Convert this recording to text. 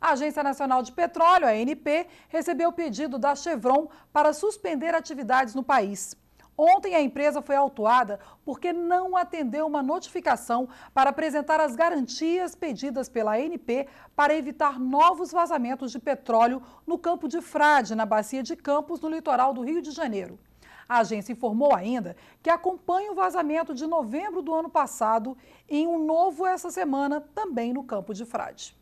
A Agência Nacional de Petróleo, a ANP, recebeu o pedido da Chevron para suspender atividades no país. Ontem, a empresa foi autuada porque não atendeu uma notificação para apresentar as garantias pedidas pela ANP para evitar novos vazamentos de petróleo no campo de Frade, na Bacia de Campos, no litoral do Rio de Janeiro. A agência informou ainda que acompanha o vazamento de novembro do ano passado em um novo essa semana, também no campo de Frade.